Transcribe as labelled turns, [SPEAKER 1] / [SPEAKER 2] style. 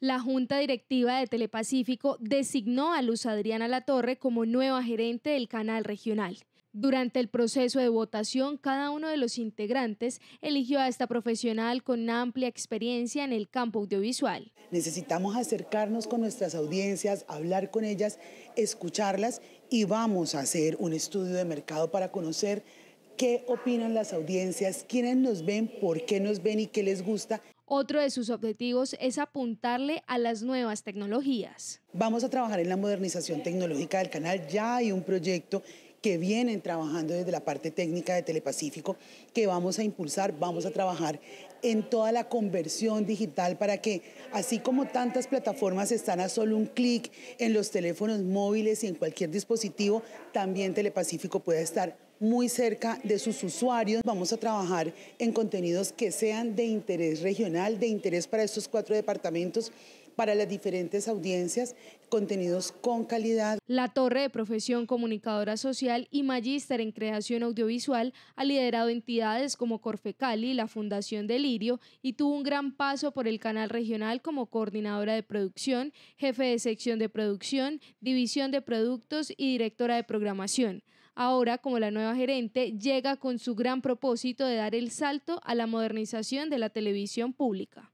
[SPEAKER 1] la Junta Directiva de Telepacífico designó a Luz Adriana Latorre como nueva gerente del canal regional. Durante el proceso de votación, cada uno de los integrantes eligió a esta profesional con amplia experiencia en el campo audiovisual.
[SPEAKER 2] Necesitamos acercarnos con nuestras audiencias, hablar con ellas, escucharlas y vamos a hacer un estudio de mercado para conocer qué opinan las audiencias, quiénes nos ven, por qué nos ven y qué les gusta.
[SPEAKER 1] Otro de sus objetivos es apuntarle a las nuevas tecnologías.
[SPEAKER 2] Vamos a trabajar en la modernización tecnológica del canal. Ya hay un proyecto que vienen trabajando desde la parte técnica de Telepacífico, que vamos a impulsar, vamos a trabajar en toda la conversión digital para que, así como tantas plataformas están a solo un clic en los teléfonos móviles y en cualquier dispositivo, también Telepacífico pueda estar muy cerca de sus usuarios. Vamos a trabajar en contenidos que sean de interés regional, de interés para estos cuatro departamentos para las diferentes audiencias, contenidos con calidad. La Torre de
[SPEAKER 1] Profesión Comunicadora Social y Magíster en Creación Audiovisual ha liderado entidades como Corfecali, la Fundación Delirio y tuvo un gran paso por el canal regional como coordinadora de producción, jefe de sección de producción, división de productos y directora de programación. Ahora, como la nueva gerente, llega con su gran propósito de dar el salto a la modernización de la televisión pública.